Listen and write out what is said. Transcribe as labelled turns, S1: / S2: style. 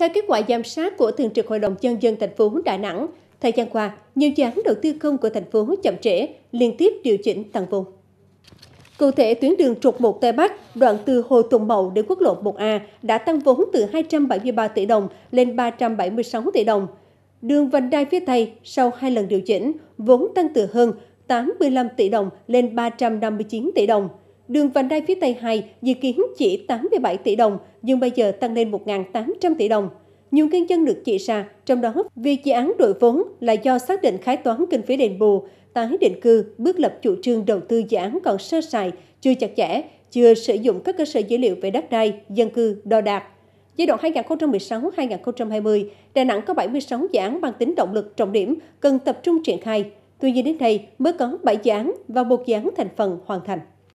S1: Theo kết quả giám sát của Thường trực Hội đồng Nhân dân thành phố Đà Nẵng, thời gian qua, nhiều dự án đầu tư công của thành phố chậm trễ, liên tiếp điều chỉnh tăng vốn. Cụ thể, tuyến đường trục 1 Tây Bắc, đoạn từ Hồ Tùng Mậu đến quốc lộ 1A đã tăng vốn từ 273 tỷ đồng lên 376 tỷ đồng. Đường vành đai phía Tây, sau hai lần điều chỉnh, vốn tăng từ hơn 85 tỷ đồng lên 359 tỷ đồng. Đường vành đai phía Tây 2 dự kiến chỉ 87 tỷ đồng, nhưng bây giờ tăng lên 1.800 tỷ đồng. Nhiều nguyên nhân được chỉ ra, trong đó việc dự án đội vốn là do xác định khái toán kinh phí đền bù, tái định cư, bước lập chủ trương đầu tư dự án còn sơ sài, chưa chặt chẽ, chưa sử dụng các cơ sở dữ liệu về đất đai, dân cư, đo đạc. Giai đoạn 2016-2020, Đà Nẵng có 76 dự án mang tính động lực trọng điểm cần tập trung triển khai. Tuy nhiên đến nay mới có 7 dự án và một dự án thành phần hoàn thành.